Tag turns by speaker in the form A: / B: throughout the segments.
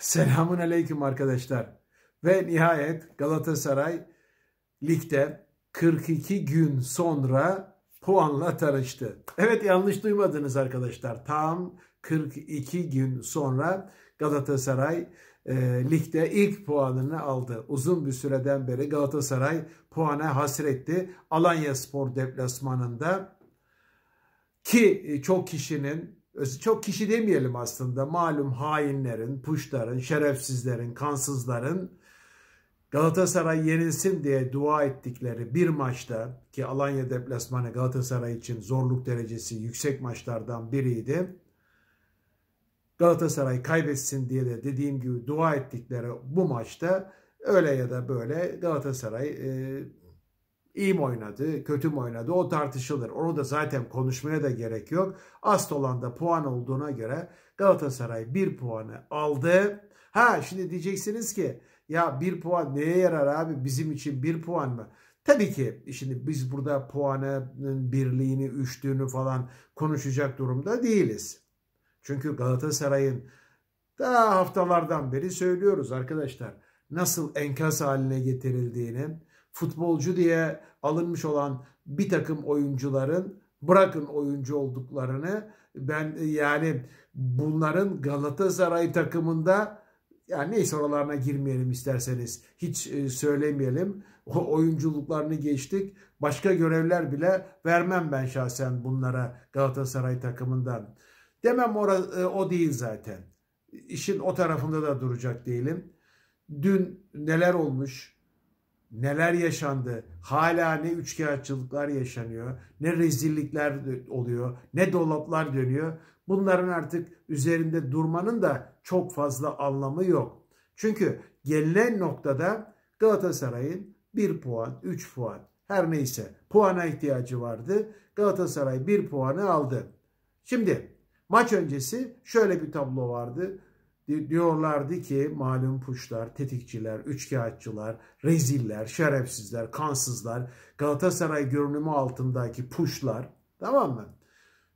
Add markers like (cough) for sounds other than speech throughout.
A: Selamun aleyküm arkadaşlar. Ve nihayet Galatasaray ligde 42 gün sonra puanla tanıştı. Evet yanlış duymadınız arkadaşlar. Tam 42 gün sonra Galatasaray e, ligde ilk puanını aldı. Uzun bir süreden beri Galatasaray puana hasretti. Alanya Spor deplasmanında ki e, çok kişinin çok kişi demeyelim aslında malum hainlerin, puşların, şerefsizlerin, kansızların Galatasaray yenilsin diye dua ettikleri bir maçta ki Alanya deplasmanı Galatasaray için zorluk derecesi yüksek maçlardan biriydi. Galatasaray kaybetsin diye de dediğim gibi dua ettikleri bu maçta öyle ya da böyle Galatasaray e, İyi mi oynadı, kötü mü oynadı o tartışılır. Onu da zaten konuşmaya da gerek yok. Asıl olan da puan olduğuna göre Galatasaray bir puanı aldı. Ha şimdi diyeceksiniz ki ya bir puan neye yarar abi bizim için bir puan mı? Tabii ki şimdi biz burada puanın birliğini, üçlüğünü falan konuşacak durumda değiliz. Çünkü Galatasaray'ın daha haftalardan beri söylüyoruz arkadaşlar nasıl enkaz haline getirildiğini, futbolcu diye alınmış olan bir takım oyuncuların bırakın oyuncu olduklarını ben e, yani bunların Galatasaray takımında yani neyse oralarına girmeyelim isterseniz. Hiç e, söylemeyelim. O oyunculuklarını geçtik. Başka görevler bile vermem ben şahsen bunlara Galatasaray takımından. Demem ora, e, o değil zaten. işin o tarafında da duracak değilim. Dün neler olmuş? neler yaşandı. Hala ne üçkağıtçılıklar yaşanıyor, ne rezillikler oluyor, ne dolaplar dönüyor. Bunların artık üzerinde durmanın da çok fazla anlamı yok. Çünkü gelinen noktada Galatasaray'ın 1 puan, 3 puan her neyse puana ihtiyacı vardı. Galatasaray 1 puanı aldı. Şimdi maç öncesi şöyle bir tablo vardı diyorlardı ki malum puşlar, tetikçiler, üçkağıtçılar, reziller, şerefsizler, kansızlar, Galatasaray görünümü altındaki puşlar tamam mı?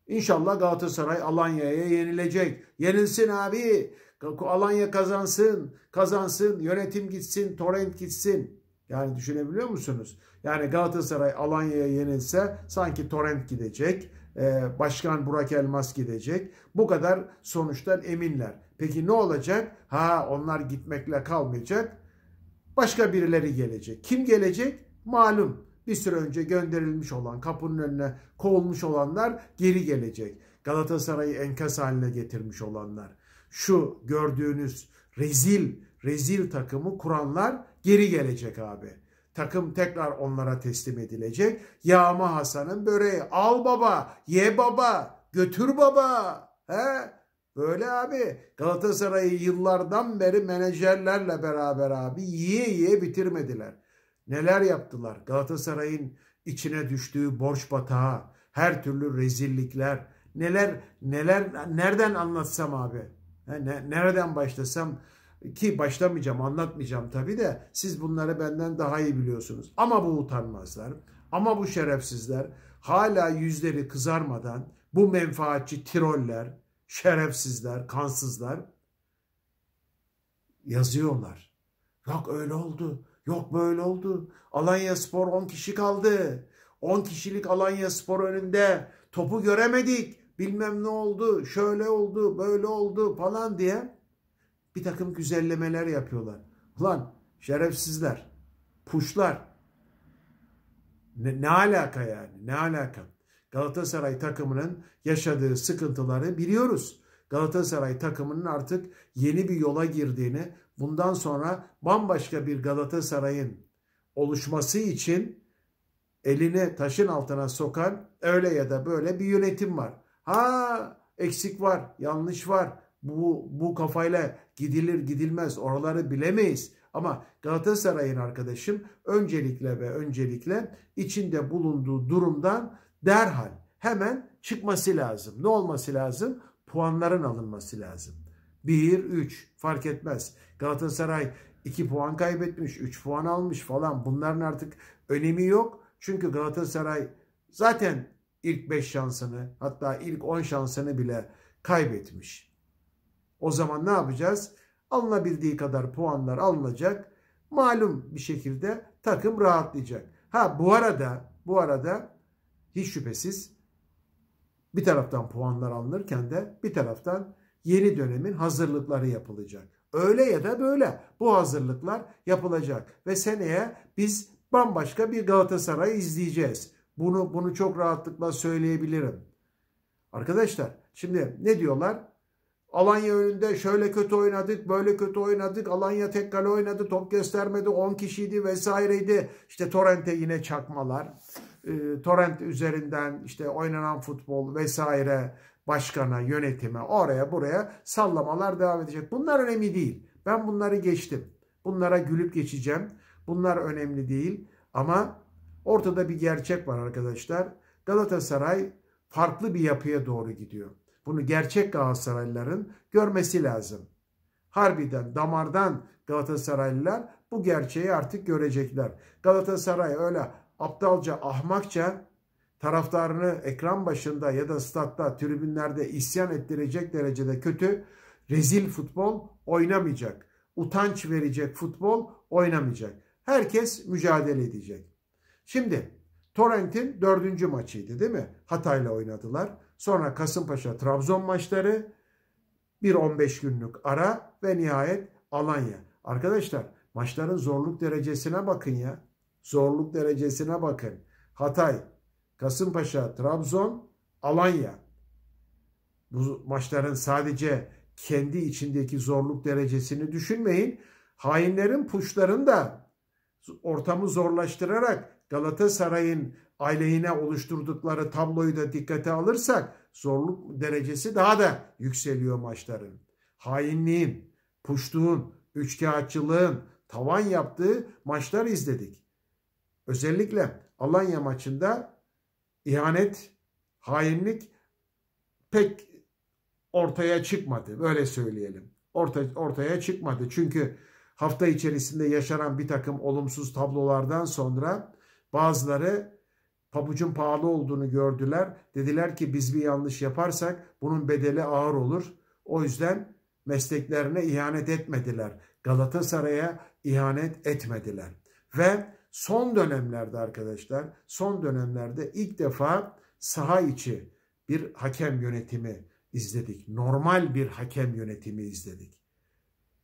A: İnşallah Galatasaray Alanya'ya yenilecek. Yenilsin abi. Alanya kazansın, kazansın, yönetim gitsin, torrent gitsin. Yani düşünebiliyor musunuz? Yani Galatasaray Alanya'ya yenilse sanki torrent gidecek. Başkan Burak Elmas gidecek. Bu kadar sonuçtan eminler. Peki ne olacak? Ha onlar gitmekle kalmayacak. Başka birileri gelecek. Kim gelecek? Malum bir süre önce gönderilmiş olan, kapının önüne kovulmuş olanlar geri gelecek. Galatasaray'ı enkaz haline getirmiş olanlar. Şu gördüğünüz rezil, rezil takımı kuranlar geri gelecek abi. Takım tekrar onlara teslim edilecek. Yağma Hasan'ın böreği. Al baba, ye baba, götür baba. He? Böyle abi Galatasaray'ı yıllardan beri menajerlerle beraber abi yiye yiye bitirmediler. Neler yaptılar? Galatasaray'ın içine düştüğü borç batağı, her türlü rezillikler, neler neler nereden anlatsam abi? Ne, nereden başlasam ki başlamayacağım, anlatmayacağım tabii de siz bunları benden daha iyi biliyorsunuz. Ama bu utanmazlar. Ama bu şerefsizler hala yüzleri kızarmadan bu menfaatçi troller şerefsizler, kansızlar yazıyorlar. Yok öyle oldu, yok böyle oldu. Alanya Spor 10 kişi kaldı. 10 kişilik Alanya Spor önünde topu göremedik. Bilmem ne oldu, şöyle oldu, böyle oldu falan diye bir takım güzellemeler yapıyorlar. Ulan şerefsizler, puşlar. Ne, ne alaka yani? Ne alaka? Galatasaray takımının yaşadığı sıkıntıları biliyoruz. Galatasaray takımının artık yeni bir yola girdiğini, bundan sonra bambaşka bir Galatasaray'ın oluşması için elini taşın altına sokan öyle ya da böyle bir yönetim var. Ha eksik var, yanlış var. Bu bu kafayla gidilir gidilmez. Oraları bilemeyiz. Ama Galatasaray'ın arkadaşım öncelikle ve öncelikle içinde bulunduğu durumdan derhal hemen çıkması lazım. Ne olması lazım? Puanların alınması lazım. 1, 3 fark etmez. Galatasaray 2 puan kaybetmiş, 3 puan almış falan bunların artık önemi yok. Çünkü Galatasaray zaten ilk 5 şansını hatta ilk 10 şansını bile kaybetmiş. O zaman ne yapacağız? Alınabildiği kadar puanlar alınacak. Malum bir şekilde takım rahatlayacak. Ha bu arada bu arada hiç şüphesiz bir taraftan puanlar alınırken de bir taraftan yeni dönemin hazırlıkları yapılacak. Öyle ya da böyle bu hazırlıklar yapılacak ve seneye biz bambaşka bir Galatasaray izleyeceğiz. Bunu bunu çok rahatlıkla söyleyebilirim. Arkadaşlar şimdi ne diyorlar? Alanya önünde şöyle kötü oynadık, böyle kötü oynadık. Alanya tek kale oynadı, top göstermedi, 10 kişiydi vesaireydi. İşte Torrent'e yine çakmalar. E, torrent üzerinden işte oynanan futbol vesaire başkana, yönetime, oraya buraya sallamalar devam edecek. Bunlar önemli değil. Ben bunları geçtim. Bunlara gülüp geçeceğim. Bunlar önemli değil. Ama ortada bir gerçek var arkadaşlar. Galatasaray farklı bir yapıya doğru gidiyor. Bunu gerçek Galatasaraylıların görmesi lazım. Harbiden damardan Galatasaraylılar bu gerçeği artık görecekler. Galatasaray öyle aptalca, ahmakça taraftarını ekran başında ya da statta, tribünlerde isyan ettirecek derecede kötü, rezil futbol oynamayacak. Utanç verecek futbol oynamayacak. Herkes mücadele edecek. Şimdi Torrent'in dördüncü maçıydı değil mi? Hatay'la oynadılar. Sonra Kasımpaşa Trabzon maçları bir 15 günlük ara ve nihayet Alanya. Arkadaşlar maçların zorluk derecesine bakın ya. Zorluk derecesine bakın. Hatay, Kasımpaşa, Trabzon, Alanya. Bu maçların sadece kendi içindeki zorluk derecesini düşünmeyin. Hainlerin puşların da ortamı zorlaştırarak Galatasaray'ın aleyhine oluşturdukları tabloyu da dikkate alırsak zorluk derecesi daha da yükseliyor maçların. Hainliğin, puştuğun, üçkağıtçılığın tavan yaptığı maçlar izledik. Özellikle Alanya maçında ihanet, hainlik pek ortaya çıkmadı. Böyle söyleyelim. Orta, ortaya çıkmadı. Çünkü hafta içerisinde yaşanan bir takım olumsuz tablolardan sonra bazıları pabucun pahalı olduğunu gördüler. Dediler ki biz bir yanlış yaparsak bunun bedeli ağır olur. O yüzden mesleklerine ihanet etmediler. Galatasaray'a ihanet etmediler. Ve Son dönemlerde arkadaşlar, son dönemlerde ilk defa saha içi bir hakem yönetimi izledik. Normal bir hakem yönetimi izledik.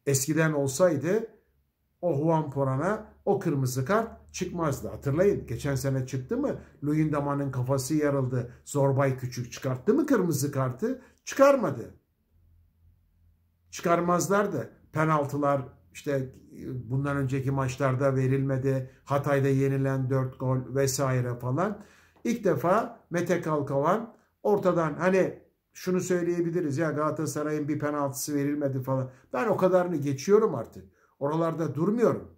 A: Eskiden olsaydı o Juan Poran'a o kırmızı kart çıkmazdı. Hatırlayın geçen sene çıktı mı? Luyendama'nın kafası yarıldı. Zorbay Küçük çıkarttı mı kırmızı kartı? Çıkarmadı. Çıkarmazlardı. Penaltılar işte e, bundan önceki maçlarda verilmedi. Hatay'da yenilen 4 gol vesaire falan. İlk defa Mete Kalkavan ortadan hani şunu söyleyebiliriz ya Galatasaray'ın bir penaltısı verilmedi falan. Ben o kadarını geçiyorum artık. Oralarda durmuyorum.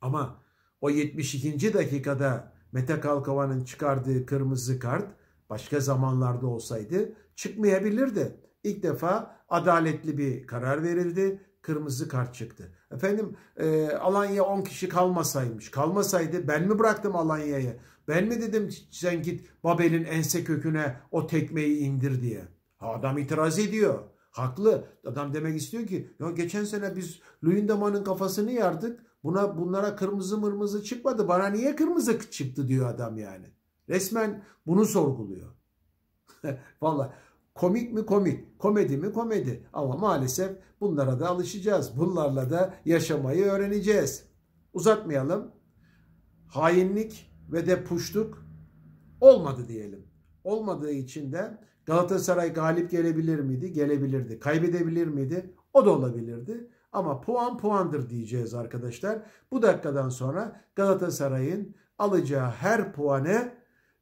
A: Ama o 72. dakikada Mete Kalkavan'ın çıkardığı kırmızı kart başka zamanlarda olsaydı çıkmayabilirdi. İlk defa adaletli bir karar verildi kırmızı kart çıktı. Efendim e, Alanya 10 kişi kalmasaymış. Kalmasaydı ben mi bıraktım Alanya'yı? Ben mi dedim sen git Babel'in ense köküne o tekmeyi indir diye. Ha, adam itiraz ediyor. Haklı. Adam demek istiyor ki ya geçen sene biz Luyendama'nın kafasını yardık. Buna bunlara kırmızı mırmızı çıkmadı. Bana niye kırmızı çıktı diyor adam yani. Resmen bunu sorguluyor. (laughs) Valla Komik mi komik, komedi mi komedi. Ama maalesef bunlara da alışacağız. Bunlarla da yaşamayı öğreneceğiz. Uzatmayalım. Hainlik ve de puştuk olmadı diyelim. Olmadığı için de Galatasaray galip gelebilir miydi? Gelebilirdi. Kaybedebilir miydi? O da olabilirdi. Ama puan puandır diyeceğiz arkadaşlar. Bu dakikadan sonra Galatasaray'ın alacağı her puanı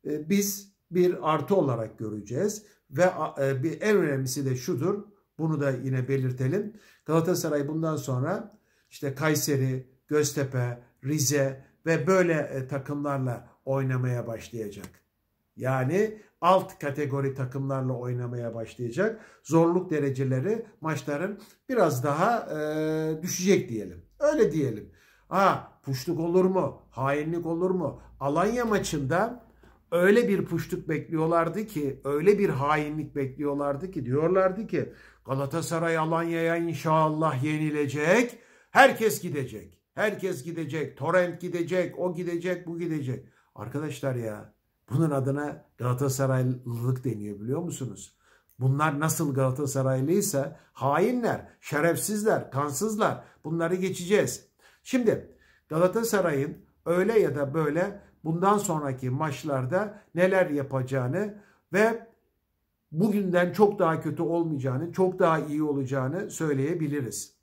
A: e, biz bir artı olarak göreceğiz. Ve e, bir en önemlisi de şudur. Bunu da yine belirtelim. Galatasaray bundan sonra işte Kayseri, Göztepe, Rize ve böyle e, takımlarla oynamaya başlayacak. Yani alt kategori takımlarla oynamaya başlayacak. Zorluk dereceleri maçların biraz daha e, düşecek diyelim. Öyle diyelim. Ha puşluk olur mu? Hainlik olur mu? Alanya maçında öyle bir puştuk bekliyorlardı ki, öyle bir hainlik bekliyorlardı ki diyorlardı ki Galatasaray Alanya'ya inşallah yenilecek. Herkes gidecek. Herkes gidecek. Torrent gidecek. O gidecek, bu gidecek. Arkadaşlar ya bunun adına Galatasaraylılık deniyor biliyor musunuz? Bunlar nasıl Galatasaraylıysa hainler, şerefsizler, kansızlar. Bunları geçeceğiz. Şimdi Galatasaray'ın öyle ya da böyle bundan sonraki maçlarda neler yapacağını ve bugünden çok daha kötü olmayacağını, çok daha iyi olacağını söyleyebiliriz.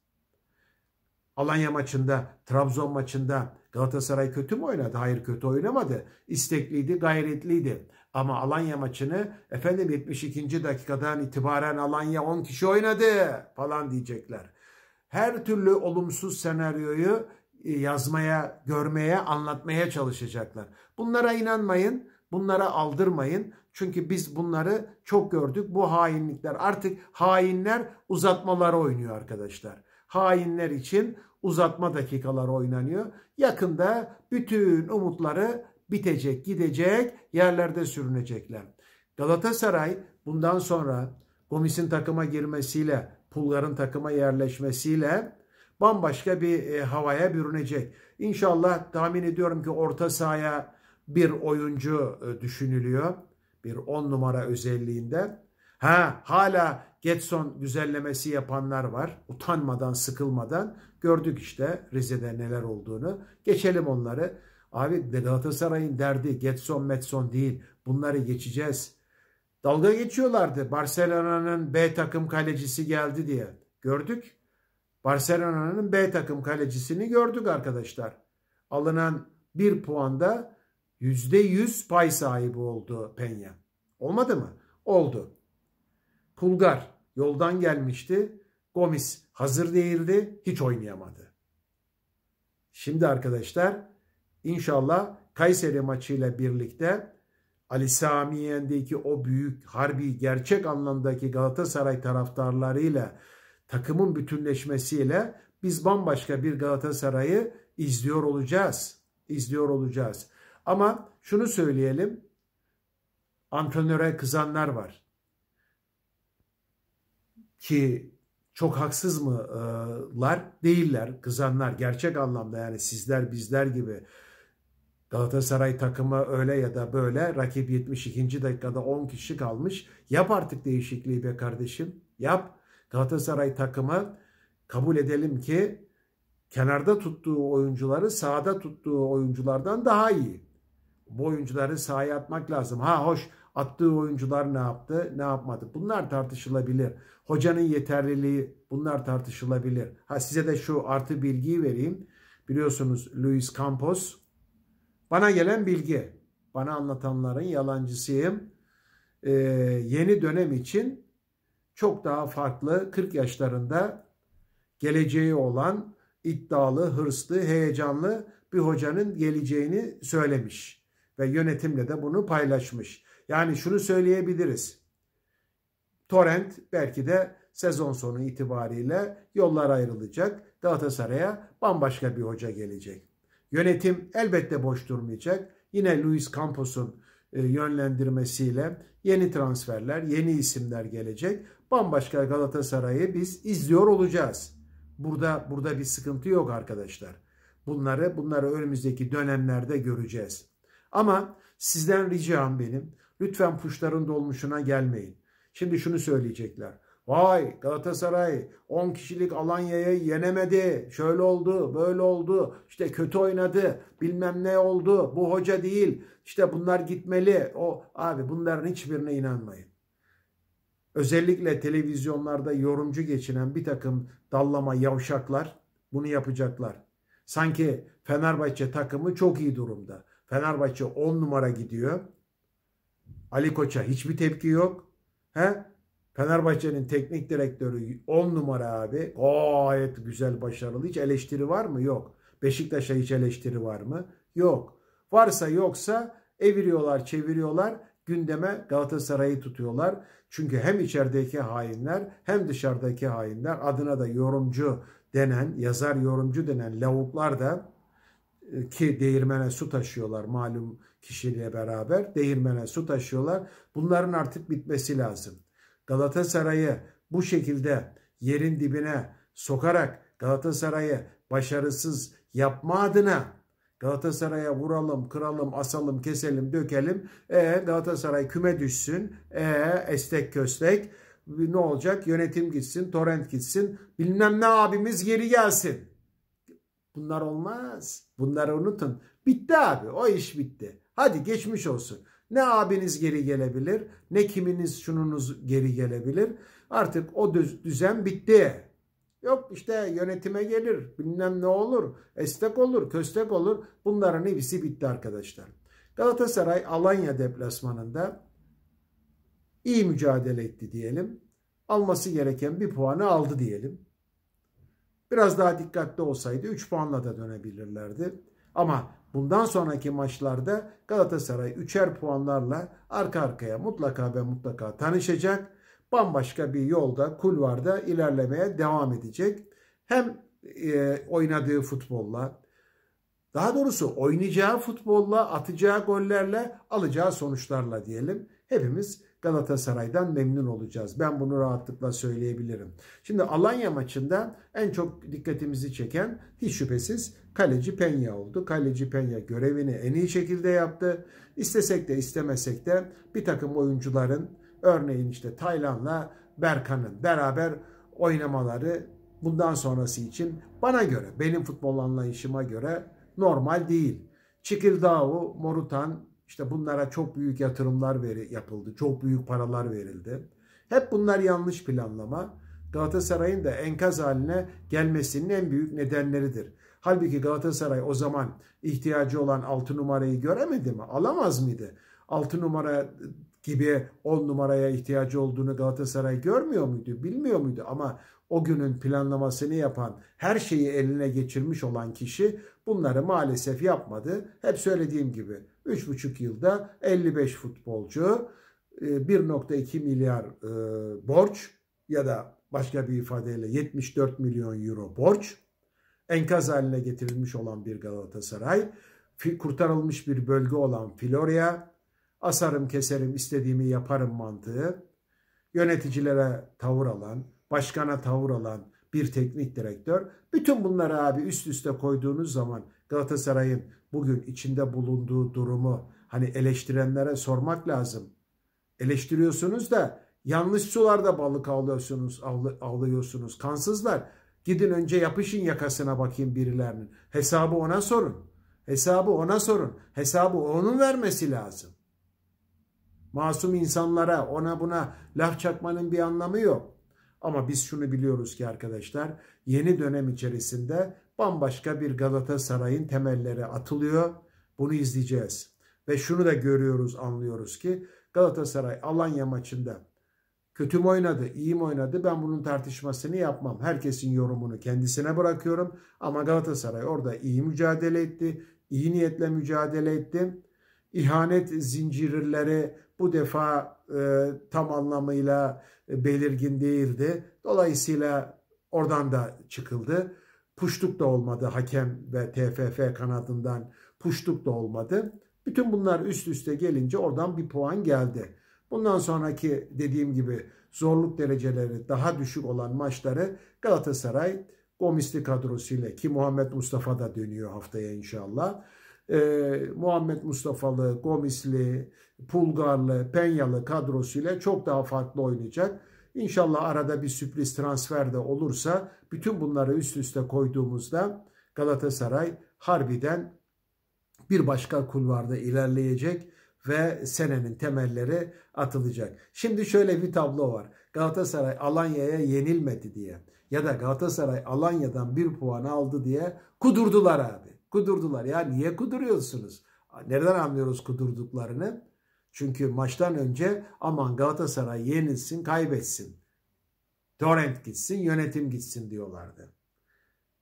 A: Alanya maçında, Trabzon maçında Galatasaray kötü mü oynadı? Hayır kötü oynamadı. İstekliydi, gayretliydi. Ama Alanya maçını efendim 72. dakikadan itibaren Alanya 10 kişi oynadı falan diyecekler. Her türlü olumsuz senaryoyu e, yazmaya, görmeye, anlatmaya çalışacaklar. Bunlara inanmayın, bunlara aldırmayın. Çünkü biz bunları çok gördük. Bu hainlikler artık hainler uzatmaları oynuyor arkadaşlar. Hainler için uzatma dakikaları oynanıyor. Yakında bütün umutları bitecek, gidecek, yerlerde sürünecekler. Galatasaray bundan sonra Gomis'in takıma girmesiyle, Pulgar'ın takıma yerleşmesiyle bambaşka bir e, havaya bürünecek. İnşallah tahmin ediyorum ki orta sahaya bir oyuncu e, düşünülüyor. Bir on numara özelliğinde. Ha hala Getson güzellemesi yapanlar var. Utanmadan, sıkılmadan gördük işte Rize'de neler olduğunu. Geçelim onları. Abi Galatasaray'ın derdi Getson Metson değil. Bunları geçeceğiz. Dalga geçiyorlardı. Barcelona'nın B takım kalecisi geldi diye. Gördük. Barcelona'nın B takım kalecisini gördük arkadaşlar. Alınan bir puanda %100 pay sahibi oldu Penya. Olmadı mı? Oldu. Pulgar yoldan gelmişti. Gomis hazır değildi. Hiç oynayamadı. Şimdi arkadaşlar inşallah Kayseri maçıyla birlikte Ali Sami Yen'deki o büyük harbi gerçek anlamdaki Galatasaray taraftarlarıyla takımın bütünleşmesiyle biz bambaşka bir Galatasaray'ı izliyor olacağız. İzliyor olacağız. Ama şunu söyleyelim. Antrenöre kızanlar var. Ki çok haksız mılar? E, Değiller. Kızanlar gerçek anlamda yani sizler bizler gibi Galatasaray takımı öyle ya da böyle rakip 72. dakikada 10 kişi kalmış. Yap artık değişikliği be kardeşim. Yap. Galatasaray takımı kabul edelim ki kenarda tuttuğu oyuncuları sahada tuttuğu oyunculardan daha iyi. Bu oyuncuları sahaya atmak lazım. Ha hoş attığı oyuncular ne yaptı ne yapmadı. Bunlar tartışılabilir. Hocanın yeterliliği bunlar tartışılabilir. Ha size de şu artı bilgiyi vereyim. Biliyorsunuz Luis Campos bana gelen bilgi. Bana anlatanların yalancısıyım. Ee, yeni dönem için çok daha farklı 40 yaşlarında geleceği olan iddialı, hırslı, heyecanlı bir hocanın geleceğini söylemiş ve yönetimle de bunu paylaşmış. Yani şunu söyleyebiliriz. Torrent belki de sezon sonu itibariyle yollar ayrılacak. Galatasaray'a bambaşka bir hoca gelecek. Yönetim elbette boş durmayacak. Yine Luis Campos'un e, yönlendirmesiyle yeni transferler, yeni isimler gelecek bambaşka Galatasaray'ı biz izliyor olacağız. Burada burada bir sıkıntı yok arkadaşlar. Bunları bunları önümüzdeki dönemlerde göreceğiz. Ama sizden ricam benim lütfen puşların dolmuşuna gelmeyin. Şimdi şunu söyleyecekler. Vay Galatasaray 10 kişilik Alanya'yı yenemedi. Şöyle oldu, böyle oldu. İşte kötü oynadı. Bilmem ne oldu. Bu hoca değil. İşte bunlar gitmeli. O abi bunların hiçbirine inanmayın. Özellikle televizyonlarda yorumcu geçinen bir takım dallama yavşaklar bunu yapacaklar. Sanki Fenerbahçe takımı çok iyi durumda. Fenerbahçe 10 numara gidiyor. Ali Koç'a hiçbir tepki yok. He? Fenerbahçe'nin teknik direktörü 10 numara abi. Gayet güzel başarılı. Hiç eleştiri var mı? Yok. Beşiktaş'a hiç eleştiri var mı? Yok. Varsa yoksa eviriyorlar, çeviriyorlar gündeme Galatasaray'ı tutuyorlar. Çünkü hem içerideki hainler hem dışarıdaki hainler adına da yorumcu denen, yazar yorumcu denen lavuklar da e, ki değirmene su taşıyorlar malum kişiyle beraber değirmene su taşıyorlar. Bunların artık bitmesi lazım. Galatasaray'ı bu şekilde yerin dibine sokarak Galatasaray'ı başarısız yapma adına Galatasaray'a vuralım, kıralım, asalım, keselim, dökelim. E Galatasaray küme düşsün. E estek köstek. Ne olacak? Yönetim gitsin, torrent gitsin. Bilmem ne abimiz geri gelsin. Bunlar olmaz. Bunları unutun. Bitti abi. O iş bitti. Hadi geçmiş olsun. Ne abiniz geri gelebilir, ne kiminiz şununuz geri gelebilir. Artık o düzen bitti. Yok işte yönetime gelir, bilmem ne olur, estek olur, köstek olur. Bunların hepsi bitti arkadaşlar. Galatasaray Alanya deplasmanında iyi mücadele etti diyelim. Alması gereken bir puanı aldı diyelim. Biraz daha dikkatli olsaydı 3 puanla da dönebilirlerdi. Ama bundan sonraki maçlarda Galatasaray 3'er puanlarla arka arkaya mutlaka ve mutlaka tanışacak bambaşka bir yolda, kulvarda ilerlemeye devam edecek. Hem e, oynadığı futbolla, daha doğrusu oynayacağı futbolla, atacağı gollerle, alacağı sonuçlarla diyelim. Hepimiz Galatasaray'dan memnun olacağız. Ben bunu rahatlıkla söyleyebilirim. Şimdi Alanya maçında en çok dikkatimizi çeken hiç şüphesiz kaleci Penya oldu. Kaleci Penya görevini en iyi şekilde yaptı. İstesek de istemesek de bir takım oyuncuların Örneğin işte Taylan'la Berkan'ın beraber oynamaları bundan sonrası için bana göre, benim futbol anlayışıma göre normal değil. Çikildao, Morutan işte bunlara çok büyük yatırımlar veri, yapıldı. Çok büyük paralar verildi. Hep bunlar yanlış planlama. Galatasaray'ın da enkaz haline gelmesinin en büyük nedenleridir. Halbuki Galatasaray o zaman ihtiyacı olan 6 numarayı göremedi mi? Alamaz mıydı? 6 numara gibi 10 numaraya ihtiyacı olduğunu Galatasaray görmüyor muydu, bilmiyor muydu? Ama o günün planlamasını yapan, her şeyi eline geçirmiş olan kişi bunları maalesef yapmadı. Hep söylediğim gibi 3,5 yılda 55 futbolcu, 1.2 e, milyar e, borç ya da başka bir ifadeyle 74 milyon euro borç, enkaz haline getirilmiş olan bir Galatasaray, kurtarılmış bir bölge olan Florya, asarım keserim istediğimi yaparım mantığı yöneticilere tavır alan, başkana tavır alan bir teknik direktör. Bütün bunları abi üst üste koyduğunuz zaman Galatasaray'ın bugün içinde bulunduğu durumu hani eleştirenlere sormak lazım. Eleştiriyorsunuz da yanlış sularda balık avlıyorsunuz, avlı, avlıyorsunuz. Kansızlar. Gidin önce yapışın yakasına bakayım birilerinin. Hesabı ona sorun. Hesabı ona sorun. Hesabı onun vermesi lazım. Masum insanlara ona buna laf çakmanın bir anlamı yok. Ama biz şunu biliyoruz ki arkadaşlar yeni dönem içerisinde bambaşka bir Galatasaray'ın temelleri atılıyor. Bunu izleyeceğiz. Ve şunu da görüyoruz anlıyoruz ki Galatasaray Alanya maçında kötü mü oynadı, iyi mi oynadı ben bunun tartışmasını yapmam. Herkesin yorumunu kendisine bırakıyorum. Ama Galatasaray orada iyi mücadele etti, iyi niyetle mücadele etti. İhanet zincirleri bu defa e, tam anlamıyla e, belirgin değildi. Dolayısıyla oradan da çıkıldı. Puştuk da olmadı hakem ve TFF kanadından puştuk da olmadı. Bütün bunlar üst üste gelince oradan bir puan geldi. Bundan sonraki dediğim gibi zorluk dereceleri daha düşük olan maçları Galatasaray Gomisli ile ki Muhammed Mustafa da dönüyor haftaya inşallah. Ee, Muhammed Mustafalı, Gomisli, Pulgarlı, Penyalı kadrosuyla çok daha farklı oynayacak. İnşallah arada bir sürpriz transfer de olursa bütün bunları üst üste koyduğumuzda Galatasaray harbiden bir başka kulvarda ilerleyecek ve senenin temelleri atılacak. Şimdi şöyle bir tablo var. Galatasaray Alanya'ya yenilmedi diye ya da Galatasaray Alanya'dan bir puan aldı diye kudurdular abi. Kudurdular. Ya niye kuduruyorsunuz? Nereden anlıyoruz kudurduklarını? Çünkü maçtan önce aman Galatasaray yenilsin, kaybetsin. Torrent gitsin, yönetim gitsin diyorlardı.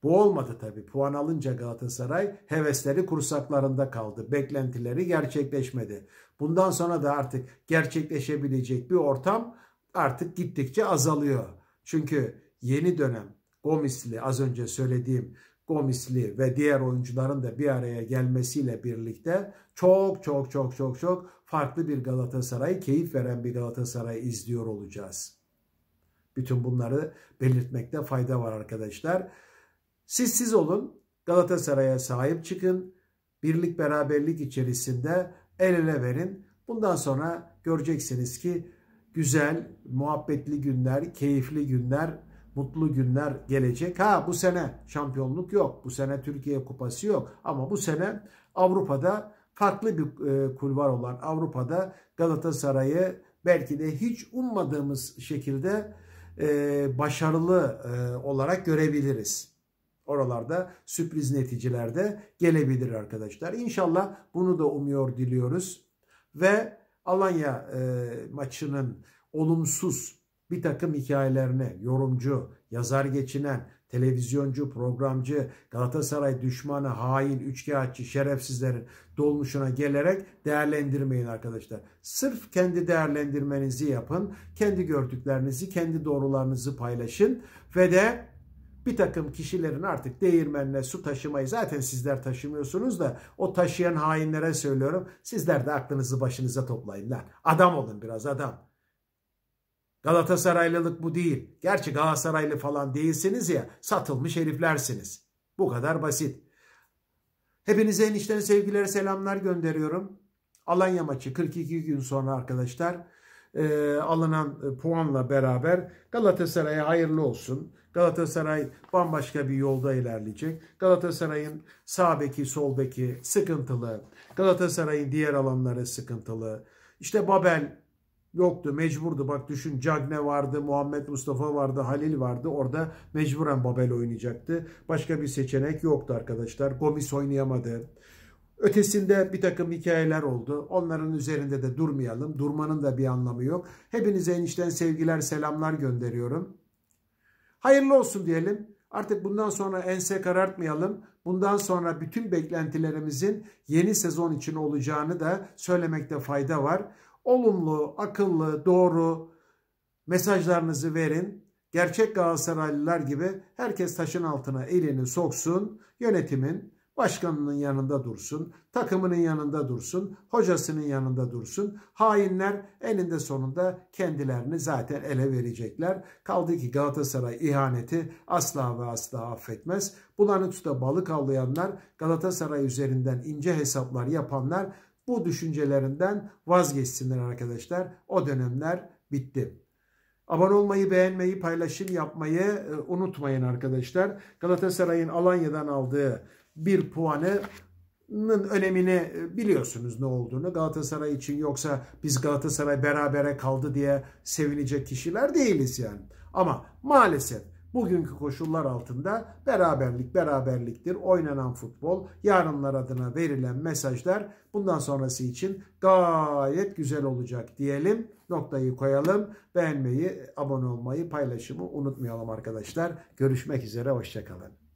A: Bu olmadı tabi. Puan alınca Galatasaray hevesleri kursaklarında kaldı. Beklentileri gerçekleşmedi. Bundan sonra da artık gerçekleşebilecek bir ortam artık gittikçe azalıyor. Çünkü yeni dönem Gomis'li az önce söylediğim Gomisli ve diğer oyuncuların da bir araya gelmesiyle birlikte çok çok çok çok çok farklı bir Galatasaray, keyif veren bir Galatasaray izliyor olacağız. Bütün bunları belirtmekte fayda var arkadaşlar. Siz siz olun, Galatasaray'a sahip çıkın, birlik beraberlik içerisinde el ele verin. Bundan sonra göreceksiniz ki güzel, muhabbetli günler, keyifli günler mutlu günler gelecek. Ha bu sene şampiyonluk yok. Bu sene Türkiye Kupası yok. Ama bu sene Avrupa'da farklı bir e, kulvar olan Avrupa'da Galatasaray'ı belki de hiç ummadığımız şekilde e, başarılı e, olarak görebiliriz. Oralarda sürpriz neticeler gelebilir arkadaşlar. İnşallah bunu da umuyor diliyoruz. Ve Alanya e, maçının olumsuz bir takım hikayelerine yorumcu, yazar geçinen, televizyoncu, programcı, Galatasaray düşmanı, hain, üçkağıtçı, şerefsizlerin dolmuşuna gelerek değerlendirmeyin arkadaşlar. Sırf kendi değerlendirmenizi yapın, kendi gördüklerinizi, kendi doğrularınızı paylaşın ve de bir takım kişilerin artık değirmenle su taşımayı zaten sizler taşımıyorsunuz da o taşıyan hainlere söylüyorum. Sizler de aklınızı başınıza toplayın lan. Adam olun biraz adam. Galatasaraylılık bu değil. Gerçi Galatasaraylı falan değilsiniz ya satılmış heriflersiniz. Bu kadar basit. Hepinize enişten sevgileri selamlar gönderiyorum. Alanya maçı 42 gün sonra arkadaşlar e, alınan e, puanla beraber Galatasaray'a hayırlı olsun. Galatasaray bambaşka bir yolda ilerleyecek. Galatasaray'ın sağ beki, sol beki sıkıntılı. Galatasaray'ın diğer alanları sıkıntılı. İşte Babel Yoktu mecburdu bak düşün Cagne vardı, Muhammed Mustafa vardı, Halil vardı. Orada mecburen Babel oynayacaktı. Başka bir seçenek yoktu arkadaşlar. Gomis oynayamadı. Ötesinde bir takım hikayeler oldu. Onların üzerinde de durmayalım. Durmanın da bir anlamı yok. Hepinize enişten sevgiler, selamlar gönderiyorum. Hayırlı olsun diyelim. Artık bundan sonra ense karartmayalım. Bundan sonra bütün beklentilerimizin yeni sezon için olacağını da söylemekte fayda var olumlu, akıllı, doğru mesajlarınızı verin. Gerçek Galatasaraylılar gibi herkes taşın altına elini soksun. Yönetimin başkanının yanında dursun, takımının yanında dursun, hocasının yanında dursun. Hainler eninde sonunda kendilerini zaten ele verecekler. Kaldı ki Galatasaray ihaneti asla ve asla affetmez. Bulanık suda balık avlayanlar, Galatasaray üzerinden ince hesaplar yapanlar bu düşüncelerinden vazgeçsinler arkadaşlar. O dönemler bitti. Abone olmayı, beğenmeyi, paylaşım yapmayı e, unutmayın arkadaşlar. Galatasaray'ın Alanya'dan aldığı bir puanı önemini e, biliyorsunuz ne olduğunu. Galatasaray için yoksa biz Galatasaray berabere kaldı diye sevinecek kişiler değiliz yani. Ama maalesef bugünkü koşullar altında beraberlik beraberliktir. Oynanan futbol, yarınlar adına verilen mesajlar bundan sonrası için gayet güzel olacak diyelim. Noktayı koyalım. Beğenmeyi, abone olmayı, paylaşımı unutmayalım arkadaşlar. Görüşmek üzere, hoşçakalın.